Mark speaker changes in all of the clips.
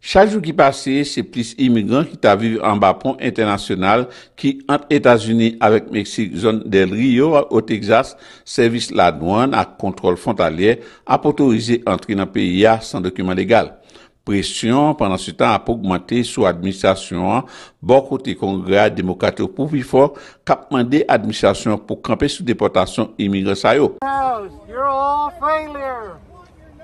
Speaker 1: Chaljou ki pase, se plis imigran ki ta vive an bapon internasyonal ki ant Etasuni avek Meksik zon del Rio ou Texas Servis la douan ak kontrol fontalyer ap otorize antre nan PIA san dokumen legal Presyon, pandan se tan ap augmente sou administasyon, bokote kongre, demokrate ou poufifon Kapman de administasyon pou kampe sou deportasyon imigran sayo
Speaker 2: You're all failures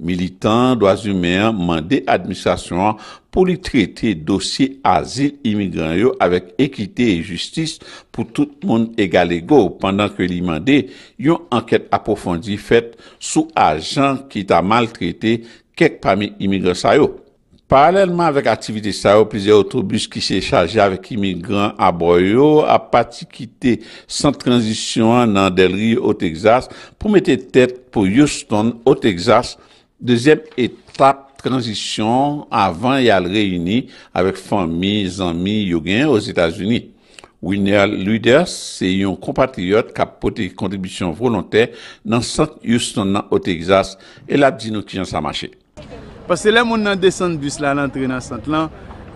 Speaker 1: Militan do Azumeyan mande administrasyon pou li trete dosye azil imigran yo avek ekite e justis pou tout moun egal ego. Pendan ke li mande, yon anket aprofondi fet sou ajan ki ta mal trete kek pami imigran sa yo. Paralelman vek aktivite sa yo, pize otobus ki se chalje avek imigran aboy yo apati kite san transisyon nan delri yo Texas pou mete tet pou Houston yo Texas Dezem etap transisyon avan yal reyuni avek fami, zanmi, yogen os Etats Unis. Winner leaders se yon kompatriot kapote kontribisyon volontè nan Sant Houston nan Otegizas el ap di nou tijan sa mache.
Speaker 2: Pas se lè moun nan desan bus la lan tre nan Sant lan,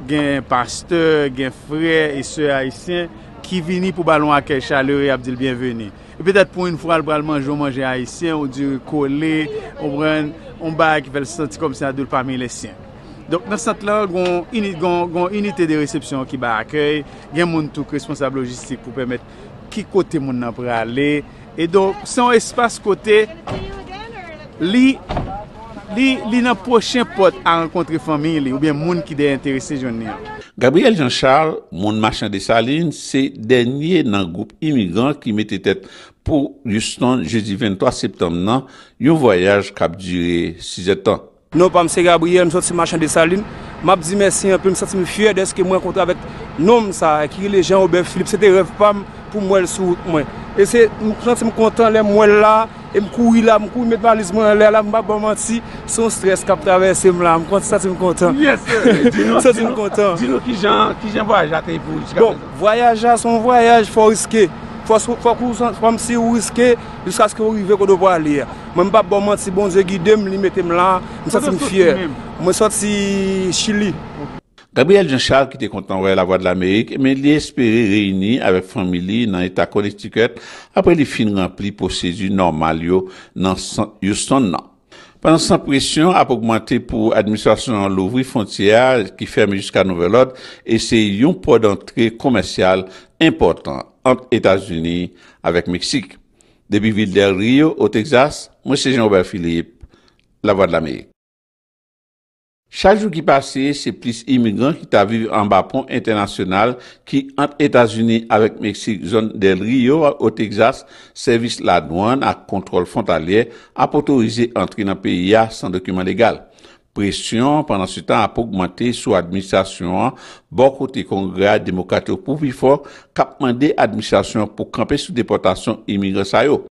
Speaker 2: gen pasteur, gen frey, e se aisyen ki vini pou balon ake chaleure ap di l'byenveni. E petat pou yon fwal bralman jomange aisyen ou di rekole, ou bralman ou mbaye ki fèl senti kom se a doul pami le sien. Donk mersant la, gwen unitè de resepsyon ki bè akèy, gen moun touk responsable logistik pou pèmèt ki kote moun nan prè alè. E donk, san espase kote, li... Li nan pochen pot a renkontre fami li, oubyen moun ki dey enterese jouni.
Speaker 1: Gabriel Jean Charles, moun machan de Saline, se denye nan goup imigran ki mette tet pou juston jezi 23 septem nan, yon voyaj kap dire 6 etan. Non, pam, se Gabriel,
Speaker 3: moun machan de Saline, map zi mesi, moun sati mou fye, deske moun akontre avet nom sa, akiri le Jean Robert Philippe, sete rev, pam. pou mwen sou mwen. E se mwen kontan lè mwen la, e mwen kou yi la, mwen kou yi mwen valizman lè la, mwen bap boman ti, son stres kap travese mwen la. Mwen kontan sati mwen kontan. Yes, yes. Sati mwen kontan. Dino ki jen voyaj ate yi pou. Bon, voyaj a son voyaj, fò riske. Fò kou fò mwen si ou riske, jiska sko ou yi vek ou devwa li ya. Mwen bap boman ti, bon, zè gidem, li metem la, mwen sati mwen fyer.
Speaker 1: Mwen sati chili. Gabriel Jean Charles, ki te kontan wè la Voix de l'Amérique, men li espere reyouni avek famili nan etat kolistiket apre li fin rempli posèzi normal yo nan Houston nan. Panan san presyon ap augmente pou administrasyon an louvri fontyè ki ferme jiska Nouvel Ode, e se yon podantre komensyal importan ant Etats-Unis avek Meksik. Debi Ville de Rio, au Texas, monsi Jean-Robert Philippe, la Voix de l'Amérique. Chaljou ki pase, se plis imigran ki ta vive an bapon internasyonal ki ant Etasuni avek Meksik zon del Rio ou Texas servis la douan ak kontrol fontalyer ap otorize antre nan PIA san dokumen legal. Presyon panan se tan ap augmente sou administasyon, bokote kongre, demokrate ou poufifon kapman de administasyon pou kampe sou deportasyon imigran sayo.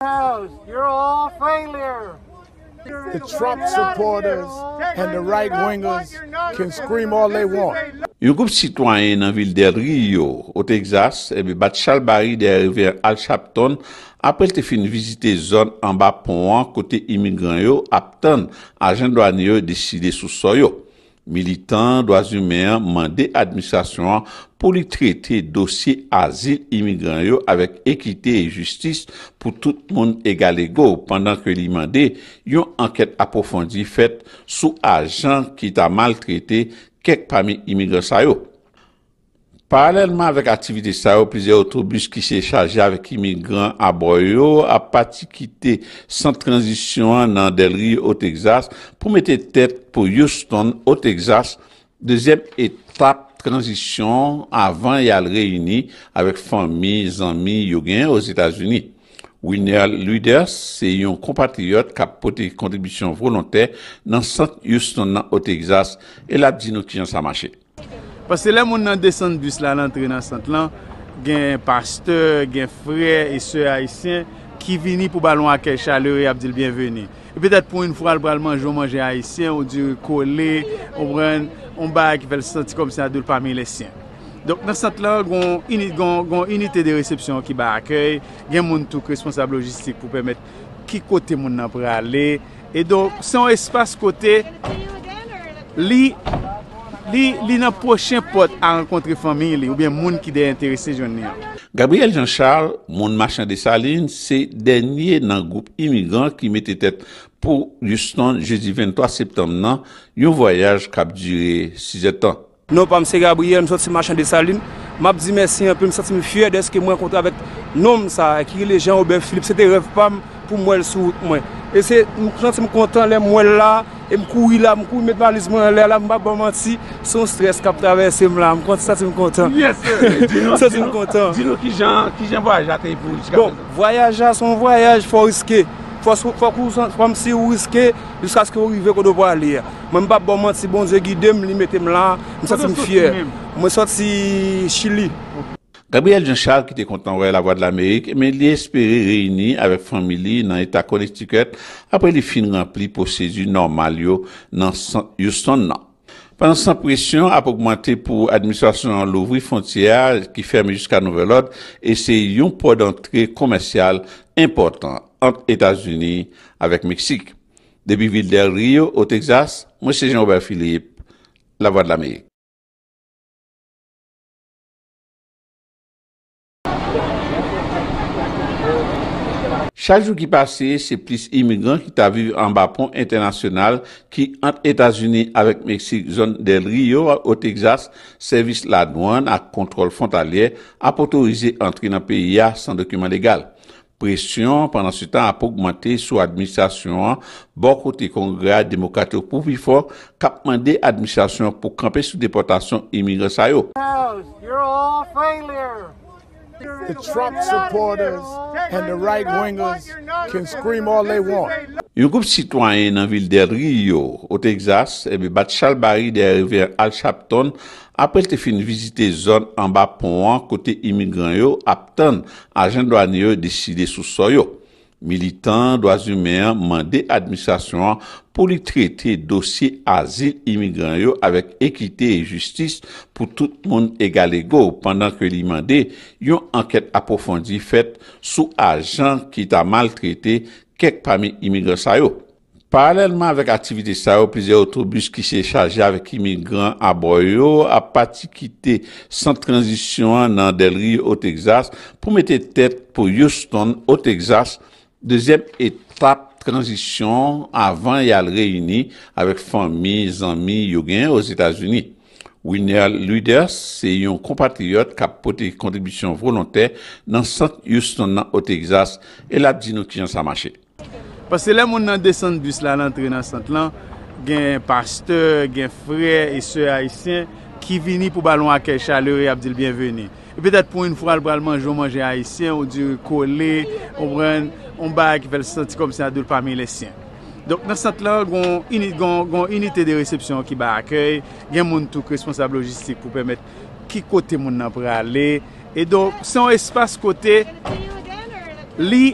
Speaker 2: The Trump supporters and the right wingers can scream all they want.
Speaker 1: Yon goup sitwanyen nan vil del Rio, o Texas, e bi bat chalbari de revir al chapton apre te fin vizite zon an ba pon an kote imigran yo aptan a jen doan yo deside sou so yo. Militan, doazoumen, mande administrasyon pou li trete dosye azil imigran yo avek ekite e justis pou tout moun egal ego. Pendan ke li mande, yon anket aprofondi fet sou ajan ki ta mal trete kek pami imigran sa yo. Paralèlman avèk ativite sa yo, pizè otobus ki se chalje avèk imigran abroyo, apati kitè san transisyon nan delri o Texas pou mette tèt pou Houston o Texas. Dezem etap transisyon avan yal reyini avèk fami, zami, yogyen os Etats-Unis. Winner leaders se yon kompatriot kapote kontribisyon volontè nan San Houston nan o Texas el ap di nou tijan sa machè.
Speaker 2: Pasè la moun nan desan bus la lan tre nan sant lan, gen pasteur, gen frey, e se ayisyen ki vini pou balon akèy chaleure ap di l'byenveni. E petat pou yon fwal bralman joun manje ayisyen, ou di kou le, ou bralman yon bag ki fel santi kom se adoul pami lesyen. Donk nan sant lan, gen unitè de resepsyon ki ba akèy, gen moun touk responsable logistik pou pèmèt ki kote moun nan bral le. E donk, san espase kote, li, li nan pochen pot a renkontre faminy li ou bien moun ki dey enterese joun ni.
Speaker 1: Gabriel Jean Charles, moun machan de Saline, se denye nan goup imigran ki mette tet pou juston, je di 23 septem nan, yon voyaj kap dire 6 etan. Non, pam, se Gabriel, moun sot se machan de Saline, map zi mesi,
Speaker 3: moun sati mi fuyè deske mwen konta avet nom sa, akiri le Jean-Aubin Philippe, se te rev, pam, pou mwèl sou mwen. E se, mwen kontan lè mwèl la, mwen koui la, mwen koui mwen valizman la, mwen bap boman ti, son stres kap ta vè se mwen la. Mwen kontan, sati mwen kontan. Yes, yes. Sati mwen kontan. Dino
Speaker 1: ki jan, ki jan voyaj ate pou. Bon,
Speaker 3: voyaj a son voyaj, fò riske. Fò kou, fò kou, fò mwen si ou riske, jiska skè ou rive kò do bwa lè. Mwen bap boman ti, bon, zè gidèm, mwen li metèm la, mwen sati mwen fyer. Mwen sati chili. Ok.
Speaker 1: Gabriel Jean Charles, ki te kontan wè la Voix de l'Amérique, men li espere reyni avek famili nan etat konestiket apre li fin rempli posèdi normal yo nan Houston nan. Panan san presyon ap augmente pou administrasyon an louvri fontyer ki ferme jiska Nouvel Ode, e se yon pod antre komensyal important antre Etats-Unis avek Meksik. Debi Vilder Rio, au Texas, Mons. Jean-Ober Philippe, la Voix de l'Amérique. Chaljou ki pase, se plis imigran ki ta vive an bapon internasyonal ki ant Etasuni avek Meksik zon del Rio ou Texas servis la douan ak kontrol fontalyer ap otorize entri nan PIA san dokumen legal. Presyon, pandan se tan ap augmente sou administasyon, bokote kongre, demokrate ou poufifon, kapman de administasyon pou kampe sou deportasyon imigran sayo.
Speaker 2: You're all failure!
Speaker 1: Yon group sitwanyen nan vil de Riyo, o Texas, ebe bat chalbari de river Alchapton apre te fin vizite zon an ba pon an kote imigran yo aptan a jen doan yo deside sou so yo. Militan do Azumeyan mande administrasyon pou li trete dosye azil imigran yo avek ekite e justis pou tout moun egal ego. Pendan ke li mande, yon anket aprofondi fet sou ajan ki ta mal trete kek pami imigran sa yo. Paralelman vek aktivite sa yo, pize otobus ki se chaje avek imigran aboy yo apati kite san transisyon nan Delri ou Texas pou mete tet pou Houston ou Texas Dezem etap transisyon avan yal reyuni avek fami, zanmi, yogen os Etats-Unis. Winner leaders se yon kompatriot kapote kontribisyon volontè nan sant yus ton nan o Texas el ap di nou ki jan sa mache.
Speaker 2: Pase la moun nan desan bus la lan tre nan sant lan gen pasteur, gen frey, e se haisyen ki vini pou balon ake chaleure ap di l'byenveni. E petat pou yon fwal bralman joun manje haisyen ou di rekole, ou bran... On ba ki vel senti kom se a doul fami le sien. Donk nasant la, gwen unitè de resepsyon ki ba akèy, gen moun touk responsable logistik pou pèmèt ki kote moun nan pralè. E donk, san espas kote, li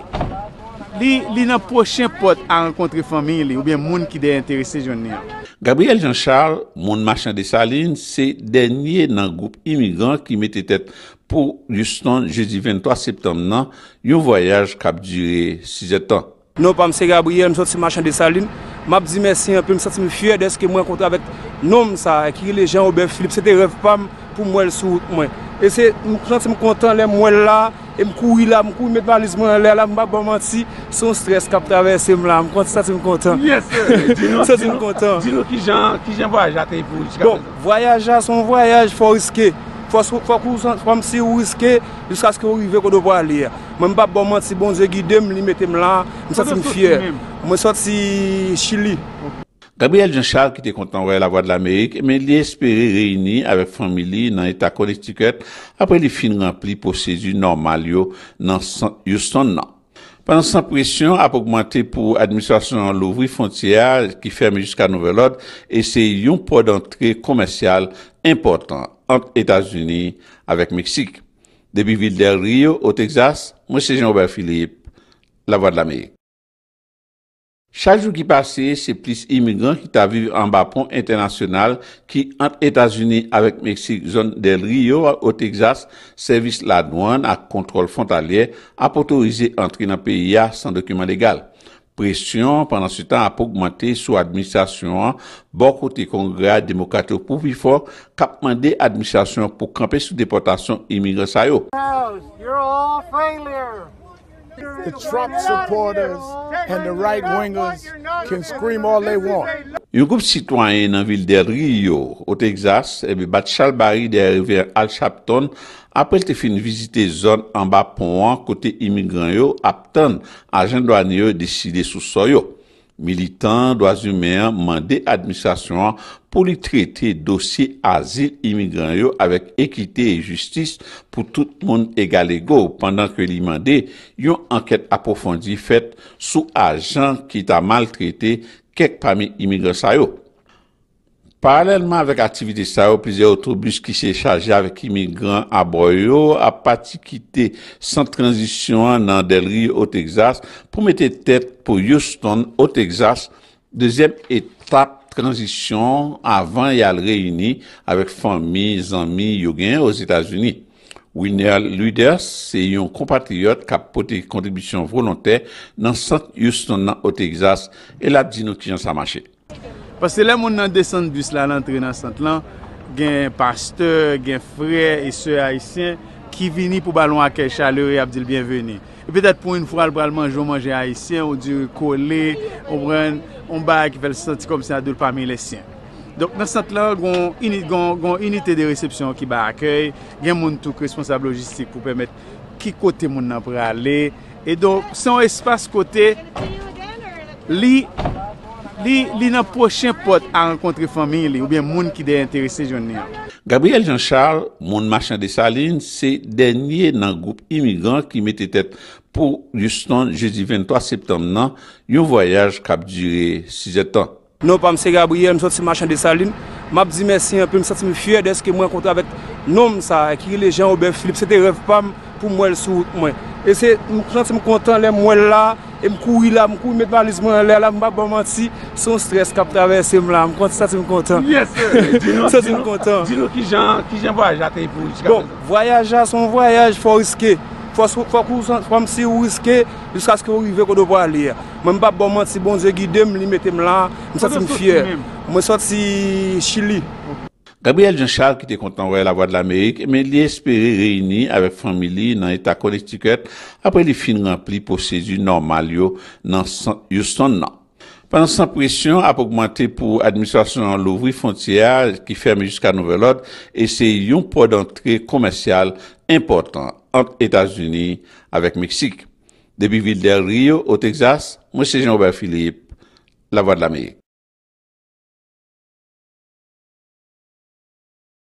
Speaker 2: nan pochè pot a renkontri fami li ou bè moun ki dey enterese jouni an. Gabriel Jean Charles,
Speaker 1: moun machan de Saline, se denye nan goup imigran ki mette tèt. Pou juston, je di 23 septem nan, yon voyaj kap dire 6 etan.
Speaker 3: Non pa mse gabriye, msot se machande salin, map di mesi anpe msati mfye deske mwen kontra vek nom sa, ekiri le jan Robert Philippe, sete rev pa m pou mwen sou mwen. E se msati mkontan, mwen la, mkou yi la, mkou yi met valizman la, mkou yi la, mkou yi la, mkou yi la, mkou yi la, mkou yi la, mkou yi la, mkou yi la, mkou yi la, mkou yi la, mkou yi la, mkou yi la, mkou yi la,
Speaker 1: mkou yi
Speaker 3: la, mkou yi la, m Fwa kou san, fwa msi wiske, jiska skou yi ve kou devwa li ya. Mwen pa bon mwant si bon zegi dem, li metem la, mwen sati mfye.
Speaker 1: Mwen sati chili. Gabriel Jean Charles ki te kontan wè la voie de l'Amerik, men li espere reyini avek famili nan etakon estiket apre li fin rempli pou sezi normal yo nan juston nan. Panan san non. presyon ap augmente pou administrasyon an louvri fonciyar ki ferme jiska Nouvel Ord e se yon pod antre komersyal importan. entre États-Unis avec Mexique. Depuis Ville del Rio au Texas, moi Jean-Robert Philippe, La Voix de l'Amérique. Chaque jour qui passe, c'est plus immigrants qui t'a en bas pont international qui entre États-Unis avec Mexique, zone del Rio au Texas, service la douane à contrôle frontalier a autorisé entrer dans le pays sans document légal. Presyon panan se tan apogmante sou administasyon, bo kote kongreat demokrato pou vi fok kapman de administasyon pou kampe sou deportasyon emigre sayo. Yon goup sitwanyen nan vil del Rio ou Texas e bi bat chalbari deriver al chapton apel te fin vizite zon an ba pon an kote imigran yo ap ton ajen do an yo deside sou so yo. Militan do Azumeyan mande administrasyon an pou li trete dosi azil imigran yo avek ekite e justis pou tout moun egal ego. Pendan ke li mande, yon anket aprofondi fet sou ajen ki ta mal trete zon. Kèk pa mi imigran sa yo. Paralèlman vek ativite sa yo, pize otou bus ki se chalje avèk imigran a boyo, a pati kite san tranjisyon nan delri o Texas pou mette tèt pou Houston o Texas. Dezem etap tranjisyon avan yal reyuni avèk fami, zami, yogyen o Zeta Zuni. Winner Lüders se yon kompatriyot kap poti kontribisyon volontè nan sant yus ton nan o Texas el ap di nou ki jan sa mache.
Speaker 2: Pase le moun nan desan bus la lan tre nan sant lan gen pasteur, gen frey, e se ayisyen ki vini pou balon akè chaleur e ap di l'byenveni. E petat pou yon fwal bralman jou manje ayisyen ou di kole, ou mbren, ou mbak, vel santi kom sinadoul pami lesyen. Donk mersant la, gwen unitè de resepsyon ki ba akèy, gen moun touk responsable logistik pou pèmèt ki kote moun nan pralè. E donk, san espase kote, li nan pochè pot a renkontre faminy li ou bè moun ki dey enterese jounè.
Speaker 1: Gabriel Jean-Charles, moun machin de Saline, se denye nan goup imigran ki mette tèt pou juston je di 23 septem nan yon voyaj kap dire 6 etan. Nou pa mse Gabriel, msot se machan de Saline,
Speaker 3: map di mesi anpe, msot se mi fye de eske mwen kontan avet noum sa, ekiri le jen Robert Philippe, sete rev pa m pou mwen sou mwen. E se mwen kontan le mwen la, m koui la, m koui met valizman la, m bak ba manti, son stres kap travese m la, m kontan se sati m kontan. Yes
Speaker 1: sir, dino ki jen voyaj ate pou. Bon,
Speaker 3: voyaj a son voyaj foriske. Fwa kousan, fwa msi ou riske, jiska skou yi vek ou dobo a liye. Mwen pa bonman si bonze gidem, li metem la, mwen sati mfiye. Mwen sati chili.
Speaker 1: Gabriel Jean Charles, ki te kontan wè la voie de l'Amerik, men li espere reyni avè familie nan etakon etiket apre li fin rempli posèdi normal yo nan juston nan. Panan san presyon, ap augmentè pou administrasyon an louvri fontyè ki ferme jiska Nouvel Ord, e se yon podantre komersyal importan. entre États-Unis avec Mexique. Depuis Ville del Rio, au Texas,
Speaker 2: Monsieur jean robert Philippe, La Voix de l'Amérique.